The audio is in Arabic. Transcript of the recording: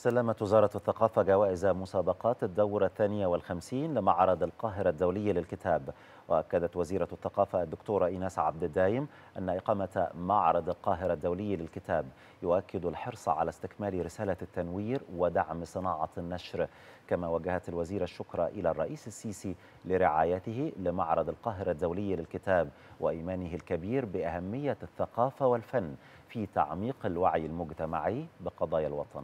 سلمت وزارة الثقافة جوائز مسابقات الدورة الثانية والخمسين لمعرض القاهرة الدولي للكتاب وأكدت وزيرة الثقافة الدكتورة إيناس عبد الدايم أن إقامة معرض القاهرة الدولي للكتاب يؤكد الحرص على استكمال رسالة التنوير ودعم صناعة النشر كما وجهت الوزيرة الشكر إلى الرئيس السيسي لرعايته لمعرض القاهرة الدولي للكتاب وإيمانه الكبير بأهمية الثقافة والفن في تعميق الوعي المجتمعي بقضايا الوطن